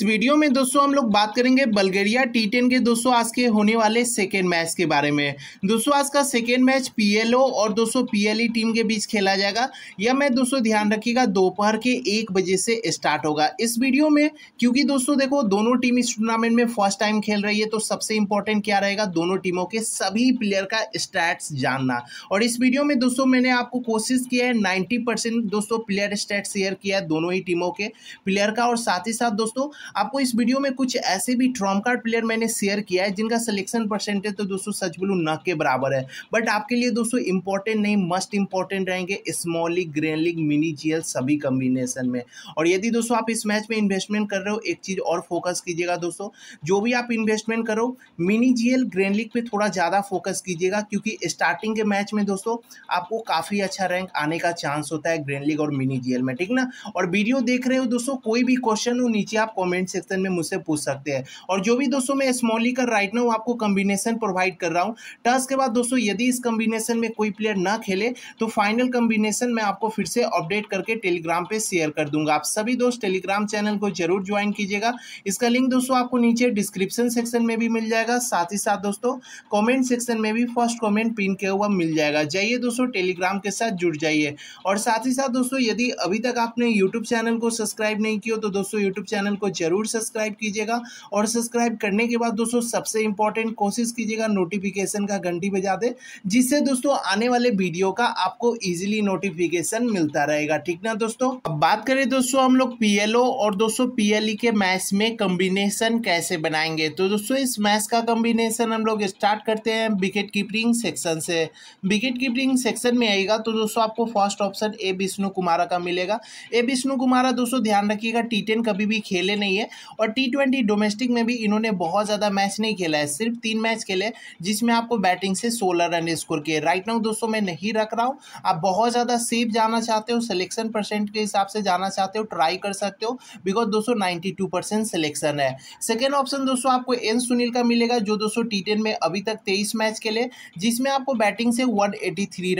इस वीडियो में दोस्तों हम लोग बात करेंगे बल्गेरिया टी टेन के दोस्तों आज के होने वाले सेकेंड मैच के बारे में दोस्तों आज का सेकेंड मैच पीएलओ और दोस्तों पीएलई टीम e के बीच खेला जाएगा यह मैच दोस्तों ध्यान रखिएगा दोपहर के एक बजे से स्टार्ट होगा इस वीडियो में क्योंकि दोस्तों देखो दोनों टीम इस टूर्नामेंट में फर्स्ट टाइम खेल रही है तो सबसे इंपॉर्टेंट क्या रहेगा दोनों टीमों के सभी प्लेयर का स्टैट्स जानना और इस वीडियो में दोस्तों मैंने आपको कोशिश किया है नाइन्टी दोस्तों प्लेयर स्टैट शेयर किया है दोनों ही टीमों के प्लेयर का और साथ ही साथ दोस्तों आपको इस वीडियो में कुछ ऐसे भी ट्रॉम कार्ड प्लेयर मैंने शेयर किया है जिनका सिलेक्शन परसेंटेज तो दोस्तों सच बोलू न के बराबर है बट आपके लिए दोस्तों इंपॉर्टेंट नहीं मस्ट इंपॉर्टेंट रहेंगे small league grand league mini GL सभी कम्बिनेशन में और यदि दोस्तों आप इस मैच में इन्वेस्टमेंट कर रहे हो एक चीज़ और फोकस कीजिएगा दोस्तों जो भी आप इन्वेस्टमेंट करो मिनी जीएल ग्रैंड लीग पे थोड़ा ज़्यादा फोकस कीजिएगा क्योंकि स्टार्टिंग के मैच में दोस्तों आपको काफ़ी अच्छा रैंक आने का चांस होता है ग्रैंड लीग और मिनी जीएल में ठीक ना और वीडियो देख रहे हो दोस्तों कोई भी क्वेश्चन हो नीचे आप कॉमेंट कमेंट सेक्शन में मुझसे पूछ सकते हैं और जो भी दोस्तों मैं स्मॉली का राइट ना आपको कॉम्बिनेशन प्रोवाइड कर रहा हूँ टर्स के बाद दोस्तों यदि इस कॉम्बिनेशन में कोई प्लेयर ना खेले तो फाइनल कॉम्बिनेशन मैं आपको फिर से अपडेट करके टेलीग्राम पर शेयर कर दूंगा आप सभी दोस्त टेलीग्राम चैनल को जरूर ज्वाइन कीजिएगा इसका लिंक दोस्तों आपको नीचे डिस्क्रिप्शन सेक्शन में भी मिल जाएगा साथ ही साथ दोस्तों कॉमेंट सेक्शन में भी फर्स्ट कॉमेंट पिन किया हुआ मिल जाएगा जाइए दोस्तों टेलीग्राम के साथ जुड़ जाइए और साथ ही साथ दोस्तों यदि अभी तक आपने यूट्यूब चैनल को सब्सक्राइब नहीं किया तो दोस्तों यूट्यूब चैनल को जरूर सब्सक्राइब कीजिएगा और सब्सक्राइब करने के बाद दोस्तों सबसे इंपॉर्टेंट कोशिश कीजिएगा नोटिफिकेशन का घंटी बजा दे जिससे दोस्तों आने वाले वीडियो का आपको ईजिली नोटिफिकेशन मिलता रहेगा ठीक ना दोस्तों अब बात करें दोस्तों हम लोग पी और दोस्तों पी e के मैथ में कम्बिनेशन कैसे बनाएंगे तो दोस्तों इस मैथ का कम्बिनेशन हम लोग स्टार्ट करते हैं विकेट कीपरिंग सेक्शन से विकेट कीपरिंग सेक्शन में आएगा तो दोस्तों आपको first option A Vishnu Kumara का मिलेगा ए विष्णु कुमारा दोस्तों ध्यान रखिएगा टी कभी भी खेले नहीं रही है और टी ट्वेंटी डोमेस्टिक में भी इन्होंने बहुत ज़्यादा मैच नहीं खेला है सिर्फ तीन मैच खेले जिसमें आपको बैटिंग से सोलह रन स्कोर किए राइट नाउ दोस्तों मैं नहीं रख रहा हूँ आप बहुत ज़्यादा सेफ जाना चाहते हो सिलेक्शन परसेंट के हिसाब से जाना चाहते हो ट्राई कर सकते हो बिकॉज दोस्तों नाइन्टी सिलेक्शन है सेकेंड ऑप्शन दोस्तों आपको एन सुनील का मिलेगा जो दोस्तों टी में अभी तक तेईस मैच खेले जिसमें आपको बैटिंग से वन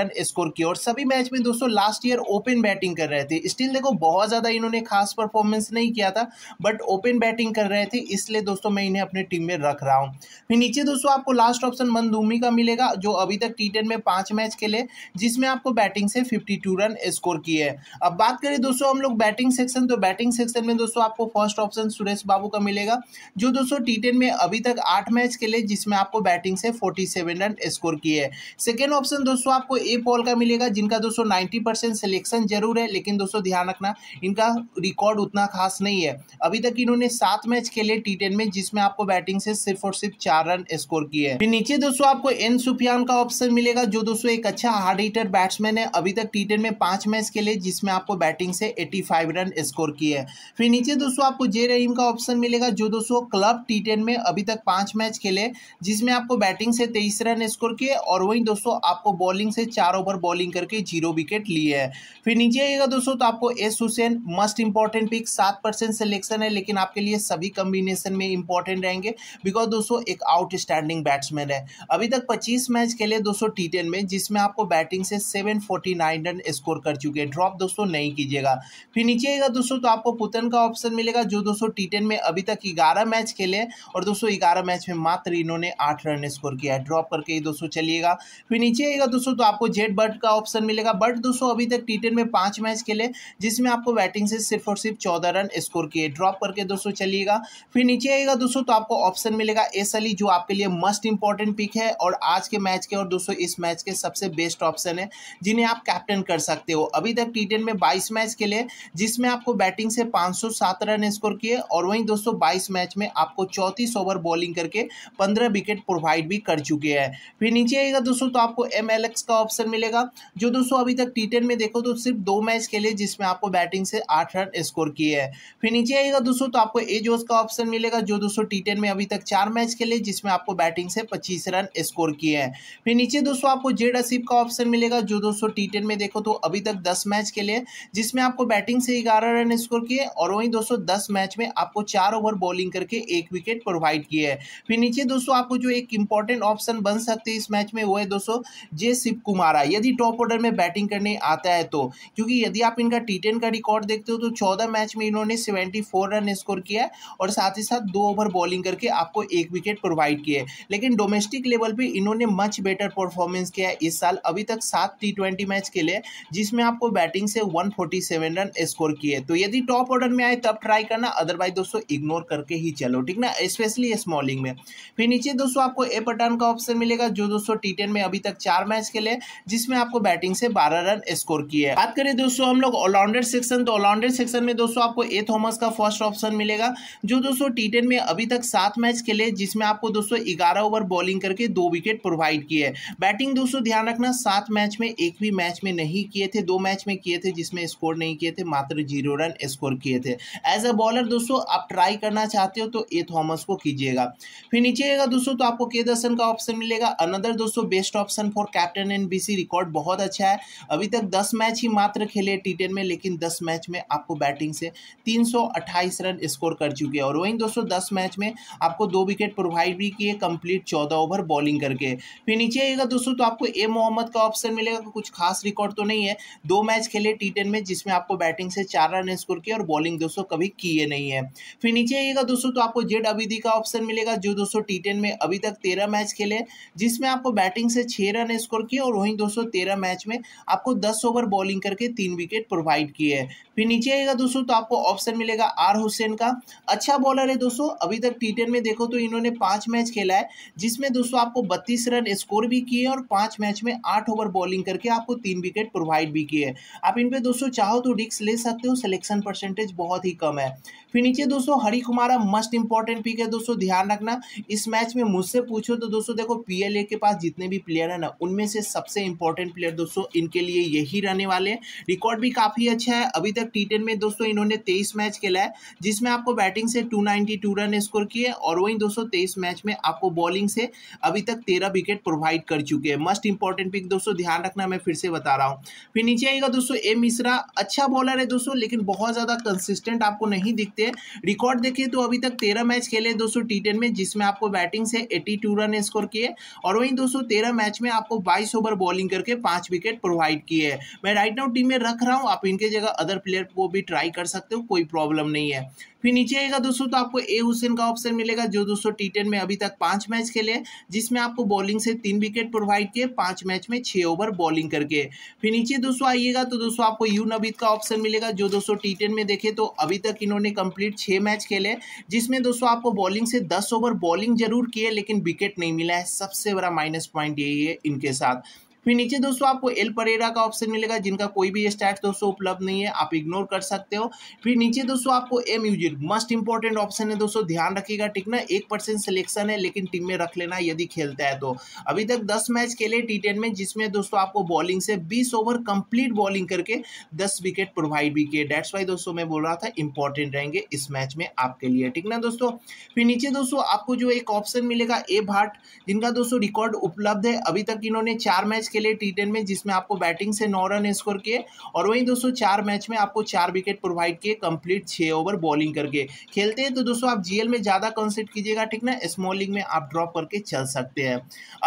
रन स्कोर किया और सभी मैच में दोस्तों लास्ट ईयर ओपन बैटिंग कर रहे थे स्टिल देखो बहुत ज़्यादा इन्होंने खास परफॉर्मेंस नहीं किया था बट बट ओपन बैटिंग कर रहे थे इसलिए दोस्तों मैं इन्हें अपने टीम में रख रहा हूँ फिर नीचे दोस्तों आपको लास्ट ऑप्शन मंदूमी का मिलेगा जो अभी तक टी में पाँच मैच खेले जिसमें आपको बैटिंग से फिफ्टी रन स्कोर किए हैं अब बात करें दोस्तों हम लोग बैटिंग सेक्शन तो बैटिंग सेक्शन में दोस्तों आपको फर्स्ट ऑप्शन सुरेश बाबू का मिलेगा जो दोस्तों टी में अभी तक आठ मैच खेले जिसमें आपको बैटिंग से फोर्टी रन स्कोर किए हैं सेकेंड ऑप्शन दोस्तों आपको ए पॉल का मिलेगा जिनका दोस्तों नाइन्टी सिलेक्शन जरूर है लेकिन दोस्तों ध्यान रखना इनका रिकॉर्ड उतना खास नहीं है अभी अभी तक इन्होंने सात मैच खेले टी टेन में जिसमें आपको बैटिंग से सिर्फ और सिर्फ चार रन स्कोर किए हैं नीचे दोस्तों आपको एन सुफियान का ऑप्शन मिलेगा जो दोस्तों एक अच्छा हार्ड हिटर बैट्समैन है अभी तक टी में पांच मैच खेले जिसमें आपको बैटिंग से एटी रन स्कोर किए फिर नीचे दोस्तों आपको जे रहीम का ऑप्शन मिलेगा जो दोस्तों क्लब टी में अभी तक पांच मैच खेले जिसमें आपको बैटिंग से तेईस रन स्कोर किए और वही दोस्तों आपको बॉलिंग से चार ओवर बॉलिंग करके जीरो विकेट लिए है फिर नीचे आएगा दोस्तों तो आपको S Hussain must important pick सात परसेंट सिलेक्शन है है लेकिन आपके लिए सभी कम्बिनेशन में इंपॉर्टेंट रहेंगे बिकॉज दोस्तों एक आउटस्टैंडिंग बैट्समैन है अभी तक 25 मैच के लिए दोस्तों टी टेन में जिसमें आपको बैटिंग से 749 फोर्टी रन स्कोर कर चुके हैं ड्रॉप दोस्तों नहीं कीजिएगा फिर नीचे आएगा दोस्तों तो आपको पुतन का ऑप्शन मिलेगा जो दोस्तों टी टेन में अभी तक ग्यारह मैच खेले और दोस्तों ग्यारह मैच में मात्र इन्होंने आठ रन स्कोर किया है ड्रॉप करके ही दोस्तों चलिएगा फिर नीचे आएगा दोस्तों तो आपको जेड बर्ड का ऑप्शन मिलेगा बट दोस्तों अभी तक टी में पाँच मैच खेले जिसमें आपको बैटिंग से सिर्फ और सिर्फ चौदह रन स्कोर किए ड्रॉप करके दोस्तों चलिएगा फिर नीचे आएगा दोस्तों तो आपको ऑप्शन मिलेगा एस अली जो आपके लिए मस्ट इंपॉर्टेंट पिक है और आज के मैच के और दोस्तों इस मैच के सबसे बेस्ट ऑप्शन है जिन्हें आप कैप्टन कर सकते हो अभी तक टी में बाईस मैच के लिए जिसमें आपको बैटिंग से पाँच रन स्कोर किए और वहीं दोस्तों बाईस मैच में आपको चौंतीस ओवर बॉलिंग करके पंद्रह विकेट प्रोवाइड भी कर चुके हैं फिर नीचे आएगा दोस्तों तो आपको एम का ऑप्शन मिलेगा जो दोस्तों अभी तक टी में देखो तो सिर्फ दो मैच के लिए जिसमें आपको बैटिंग से आठ रन स्कोर किए हैं फिर नीचे आएगा दोस्तों तो आपको एज ओज का ऑप्शन मिलेगा जो दोस्तों टी टेन में अभी तक चार मैच खेले जिसमें आपको बैटिंग से पच्चीस रन स्कोर किए हैं फिर नीचे दोस्तों आपको जेड असीफ का ऑप्शन मिलेगा जो दोस्तों टी टेन में देखो तो अभी तक दस मैच खेले जिसमें आपको बैटिंग से ग्यारह रन स्कोर किए और वहीं दोस्तों दस मैच में आपको चार ओवर बॉलिंग करके एक विकेट प्रोवाइड किए हैं फिर नीचे दोस्तों आपको जो एक इंपॉर्टेंट ऑप्शन बन सकते हैं इस मैच में वो है दोस्तों जे शिव कुमारा यदि टॉप ऑर्डर में बैटिंग करने आता है तो क्योंकि यदि आप इनका टी का रिकॉर्ड देखते हो तो चौदह मैच में इन्होंने सेवेंटी रन रन स्कोर किया है और साथ ही साथ दो ओवर बॉलिंग करके आपको एक विकेट प्रोवाइड किए लेकिन डोमेस्टिक लेवल पर इन्होंने मच बेटर परफॉर्मेंस किया है इस साल अभी तक सात टी ट्वेंटी मैच खेले जिसमें आपको बैटिंग से 147 रन स्कोर किए तो यदि टॉप ऑर्डर में आए तब ट्राई करना अदरवाइज दोस्तों इग्नोर करके ही चलो ठीक ना स्पेशली स्मॉलिंग में फिर नीचे दोस्तों आपको ए पटान का ऑप्शन मिलेगा जो दोस्तों टी में अभी तक चार मैच खेले जिसमें आपको बैटिंग से बारह रन स्कोर किए बात करें दोस्तों हम लोग ऑलराउंडर सेक्शन तो ऑलराउंडर सेक्शन में दोस्तों आपको ए थॉमस का फर्स्ट ऑप्शन मिलेगा जो दोस्तों टी टेन में अभी तक सात मैच खेले जिसमें आपको दोस्तों ग्यारह ओवर बॉलिंग करके दो विकेट प्रोवाइड किए बैटिंग दोस्तों ध्यान रखना सात मैच में एक भी मैच में नहीं किए थे दो मैच में किए थे जिसमें स्कोर नहीं किए थे मात्र जीरो रन स्कोर किए थे एज अ बॉलर दोस्तों आप ट्राई करना चाहते हो तो ए थॉमस को कीजिएगा फिर नीचेगा दोस्तों तो आपको के दर्शन का ऑप्शन मिलेगा अनदर दोस्तों best option for captain N B record बहुत अच्छा है अभी तक दस मैच ही मात्र खेले टी में लेकिन दस मैच में आपको बैटिंग से तीन रन स्कोर कर चुके हैं और वहीं दोस्तों दस मैच में आपको दो विकेट प्रोवाइड भी किए कंप्लीट चौदह ओवर बॉलिंग करके फिर नीचे आएगा दोस्तों तो आपको ए मोहम्मद का ऑप्शन मिलेगा कुछ खास रिकॉर्ड तो नहीं है दो मैच खेले टी टेन में जिसमें आपको बैटिंग से चार रन स्कोर किए और बॉलिंग दोस्तों कभी किए नहीं है फिर नीचे आइएगा दोस्तों तो आपको जेड अविधि का ऑप्शन मिलेगा जो दोस्तों टी टेन में अभी तक तेरह मैच खेले जिसमें आपको बैटिंग से छह रन स्कोर किए और वहीं दोस्तों तेरह मैच में आपको दस ओवर बॉलिंग करके तीन विकेट प्रोवाइड किए फिर नीचे आएगा दोस्तों तो आपको ऑप्शन मिलेगा आर हुसैन का अच्छा बॉलर है दोस्तों अभी तक टी में देखो तो इन्होंने पाँच मैच खेला है जिसमें दोस्तों आपको बत्तीस रन स्कोर भी किए और पाँच मैच में आठ ओवर बॉलिंग करके आपको तीन विकेट प्रोवाइड भी किए आप इन पर दोस्तों चाहो तो रिक्स ले सकते हो सिलेक्शन परसेंटेज बहुत ही कम है फिर नीचे दोस्तों Hari Kumara must important pick है दोस्तों ध्यान रखना इस मैच में मुझसे पूछो तो दोस्तों देखो पीएलए के पास जितने भी प्लेयर है ना उनमें से सबसे इंपॉर्टेंट प्लेयर दोस्तों इनके लिए यही रहने वाले हैं रिकॉर्ड भी काफ़ी अच्छा है अभी तक टी में दोस्तों इन्होंने तेईस मैच खेला है जिसमें आपको बैटिंग से टू रन स्कोर किए और वहीं दोस्तों तेईस मैच में आपको बॉलिंग से अभी तक तेरह विकेट प्रोवाइड कर चुके हैं मस्ट इंपॉर्टेंट पिक दोस्तों ध्यान रखना मैं फिर से बता रहा हूँ फिर नीचे आएगा दोस्तों ए मिश्रा अच्छा बॉलर है दोस्तों लेकिन बहुत ज़्यादा कंसिस्टेंट आपको नहीं दिखते सकते हैं रिकॉर्ड देखिए तो अभी तक तेरह मैच खेले दोस्तों टी टेन में जिसमें आपको बैटिंग से एटी टू रन स्कोर किए और वहीं दोस्तों तेरह मैच में आपको बाईस ओवर बॉलिंग करके पांच विकेट प्रोवाइड किए हैं मैं राइट नाउ टीम में रख रहा हूँ आप इनके जगह अदर प्लेयर को भी ट्राई कर सकते हो कोई प्रॉब्लम नहीं है फिर नीचे आएगा दोस्तों तो आपको ए हुसैन का ऑप्शन मिलेगा जो दोस्तों टी टेन में अभी तक पाँच मैच खेले जिसमें आपको बॉलिंग से तीन विकेट प्रोवाइड किए पाँच मैच में छह ओवर बॉलिंग करके फिर नीचे दोस्तों आइएगा तो दोस्तों आपको यू नबीद का ऑप्शन मिलेगा जो दोस्तों टी टेन में देखे तो अभी तक इन्होंने कंप्लीट छः मैच खेले जिसमें दोस्तों आपको बॉलिंग से दस ओवर बॉलिंग जरूर किए लेकिन विकेट नहीं मिला है सबसे बड़ा माइनस पॉइंट यही है इनके साथ फिर नीचे दोस्तों आपको एल परेरा का ऑप्शन मिलेगा जिनका कोई भी स्टैट्स दोस्तों उपलब्ध नहीं है आप इग्नोर कर सकते हो फिर नीचे दोस्तों आपको एम यूजर मस्ट इंपॉर्टेंट ऑप्शन है दोस्तों ध्यान रखिएगा ठीक ना एक परसेंट सिलेक्शन है लेकिन टीम में रख लेना यदि खेलता है तो अभी तक दस मैच खेले टी टेन में जिसमें दोस्तों आपको बॉलिंग से बीस ओवर कंप्लीट बॉलिंग करके दस विकेट प्रोवाइड भी किए डेट्स वाई दोस्तों मैं बोल रहा था इंपॉर्टेंट रहेंगे इस मैच में आपके लिए ठीक ना दोस्तों फिर नीचे दोस्तों आपको जो एक ऑप्शन मिलेगा ए भाट जिनका दोस्तों रिकॉर्ड उपलब्ध है अभी तक इन्होंने चार मैच के लिए टी टेन में जिसमें आपको बैटिंग से नौ रन स्कोर किए और वहीं दोस्तों चार मैच में आपको चार विकेट प्रोवाइड किए कंप्लीट छः ओवर बॉलिंग करके खेलते हैं तो दोस्तों आप जीएल में ज़्यादा कंसिड कीजिएगा ठीक ना स्मॉलिंग में आप ड्रॉप करके चल सकते हैं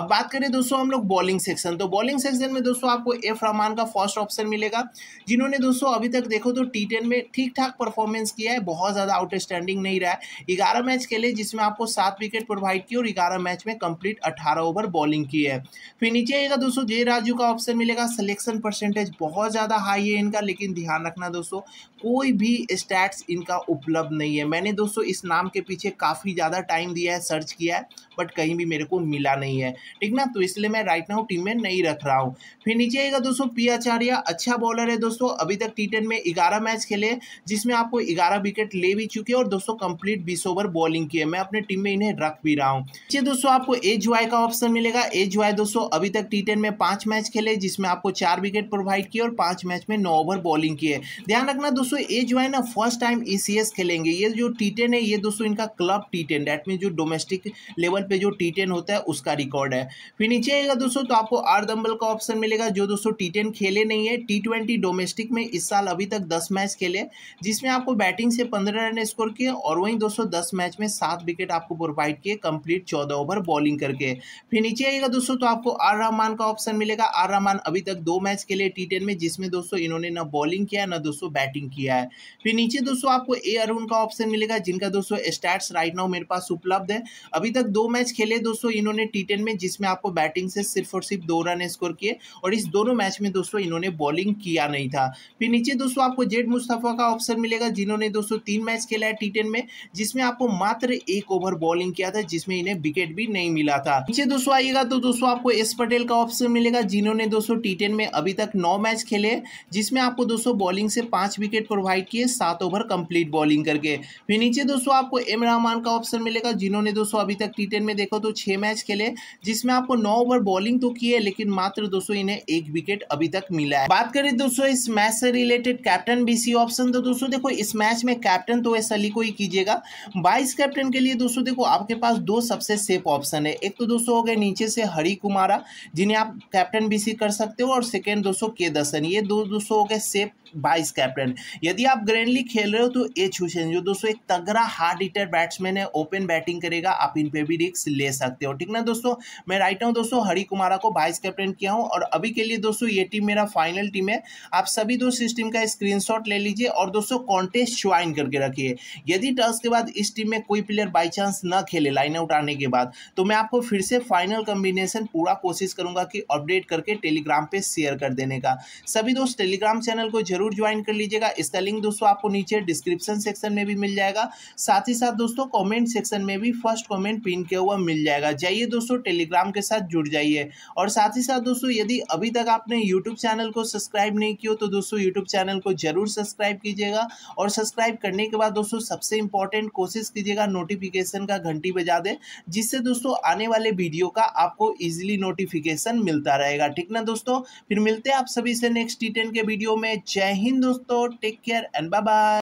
अब बात करें दोस्तों हम लोग बॉलिंग सेक्शन तो बॉलिंग सेक्शन में दोस्तों आपको एफ रहमान का फर्स्ट ऑप्शन मिलेगा जिन्होंने दोस्तों अभी तक देखो तो टी में ठीक ठाक परफॉर्मेंस किया है बहुत ज़्यादा आउटस्टैंडिंग नहीं रहा है ग्यारह मैच खेले जिसमें आपको सात विकेट प्रोवाइड किए और ग्यारह मैच में कंप्लीट अठारह ओवर बॉलिंग की है फिर नीचे आएगा दोस्तों जे राजू का ऑप्शन मिलेगा सिलेक्शन परसेंटेज बहुत ज़्यादा हाई है इनका लेकिन ध्यान रखना दोस्तों कोई भी स्टैट्स इनका उपलब्ध नहीं है मैंने दोस्तों इस नाम के पीछे काफ़ी ज़्यादा टाइम दिया है सर्च किया है बट कहीं भी मेरे को मिला नहीं है ठीक ना तो इसलिए मैं राइट नाउ टीम में नहीं रख रहा हूँ फिर नीचे आएगा दोस्तों पी आचार्य अच्छा बॉलर है दोस्तों अभी तक टी में ग्यारह मैच खेले जिसमें आपको ग्यारह विकेट ले भी चुके और दोस्तों कंप्लीट बीस ओवर बॉलिंग की है मैं अपने टीम में इन्हें रख भी रहा हूँ दोस्तों आपको एज वाई का ऑप्शन मिलेगा एज वाई दोस्तों अभी तक टी में पांच मैच खेले जिसमें आपको चार विकेट प्रोवाइड किए और पांच मैच में नौ ओवर बॉलिंग किए ध्यान रखना दोस्तों ये जो है ना फर्स्ट टाइम ए खेलेंगे ये जो टी है ये दोस्तों इनका club T ten that mean जो डोमेस्टिक लेवल पे जो टी होता है उसका रिकॉर्ड है फिर नीचे आएगा दोस्तों तो आपको आर दम्बल का ऑप्शन मिलेगा जो दोस्तों टी टेन खेले नहीं है टी ट्वेंटी डोमेस्टिक में इस साल अभी तक दस मैच खेले जिसमें आपको बैटिंग से पंद्रह रन स्कोर किए और वहीं दोस्तों दस मैच में सात विकेट आपको प्रोवाइड किए कंप्लीट चौदह ओवर बॉलिंग करके फिर नीचे आएगा दोस्तों तो आपको आर रहमान का ऑप्शन ऑप्शन मिलेगा आर रहमान अभी तक दो मैच के लिए टी टेन में जिसमें दोस्तों इन्होंने ना बॉलिंग किया ना दोस्तों बैटिंग किया है फिर नीचे दोस्तों आपको ए अरुण का ऑप्शन मिलेगा जिनका दोस्तों स्टैट्स राइट नाउ मेरे पास उपलब्ध है अभी तक दो मैच खेले दोस्तों इन्होंने टी टेन में जिसमें आपको बैटिंग से सिर्फ और सिर्फ दो रन स्कोर किए और इस दोनों मैच में दोस्तों इन्होंने बॉलिंग किया नहीं था फिर नीचे दोस्तों आपको जेड मुस्तफ़ा का ऑप्शन मिलेगा जिन्होंने दोस्तों तीन मैच खेला है टी में जिसमें आपको मात्र एक ओवर बॉलिंग किया था जिसमें इन्हें विकेट भी नहीं मिला था नीचे दोस्तों आइएगा तो दोस्तों आपको एस पटेल का ऑप्शन मिलेगा जिन्होंने दोस्तों टी टेन में अभी तक नौ मैच खेले जिसमें आपको दोस्तों बॉलिंग से पांच विकेट प्रोवाइड किए सात ओवर कंप्लीट बॉलिंग करके फिर नीचे दोस्तों आपको एम रहमान का ऑप्शन मिलेगा जिन्होंने दोस्तों अभी तक टी टेन में देखो तो छह मैच खेले जिसमें आपको नौ ओवर बॉलिंग तो किए लेकिन मात्र दोस्तों इन्हें एक विकेट अभी तक मिला है बात करें दोस्तों इस मैच से रिलेटेड कैप्टन बीसी ऑप्शन तो दोस्तों देखो इस मैच में कैप्टन तो वैस अली को ही कीजिएगा बाईस कैप्टन के लिए दोस्तों देखो आपके पास दो सबसे सेफ ऑप्शन है एक तो दोस्तों हो गए नीचे से हरी कुमारा जिन्हें आप कैप्टन बी सी कर सकते हो और सेकेंड दोस्तों के दसन ये दो दोस्तों हो गए सेफ बाइस कैप्टन यदि आप ग्रैंडली खेल रहे हो तो एच हुसैन जो दोस्तों एक तगड़ा हार्ड हिटर बैट्समैन है ओपन बैटिंग करेगा आप इन पे भी रिक्स ले सकते हो ठीक ना दोस्तों मैं राइट हूँ दोस्तों हरी कुमारा को वाइस कैप्टन किया हूँ और अभी के लिए दोस्तों ये टीम मेरा फाइनल टीम है आप सभी दोस्त इस टीम का स्क्रीन ले लीजिए और दोस्तों कॉन्टेस्ट ज्वाइन करके रखिए यदि टर्स के बाद इस टीम में कोई प्लेयर बाई चांस न खेले लाइन आउट आने के बाद तो मैं आपको फिर से फाइनल कॉम्बिनेशन पूरा कोशिश करूंगा कि और अपडेट करके टेलीग्राम पे शेयर कर देने का सभी दोस्त टेलीग्राम चैनल को जरूर ज्वाइन कर लीजिएगा इसका लिंक दोस्तों आपको नीचे डिस्क्रिप्शन सेक्शन में भी मिल जाएगा साथ ही साथ दोस्तों कॉमेंट सेक्शन में भी फर्स्ट कॉमेंट पिन किया हुआ मिल जाएगा जाइए दोस्तों टेलीग्राम के साथ जुड़ जाइए और साथ ही साथ दोस्तों यदि अभी तक आपने यूट्यूब चैनल को सब्सक्राइब नहीं किया तो दोस्तों यूट्यूब चैनल को जरूर सब्सक्राइब कीजिएगा और सब्सक्राइब करने के बाद दोस्तों सबसे इंपॉर्टेंट कोशिश कीजिएगा नोटिफिकेशन का घंटी बजा दे जिससे दोस्तों आने वाले वीडियो का आपको ईजिली नोटिफिकेशन मिल मिलता रहेगा ठीक ना दोस्तों फिर मिलते हैं आप सभी से नेक्स्ट टी के वीडियो में जय हिंद दोस्तों टेक केयर एंड बाय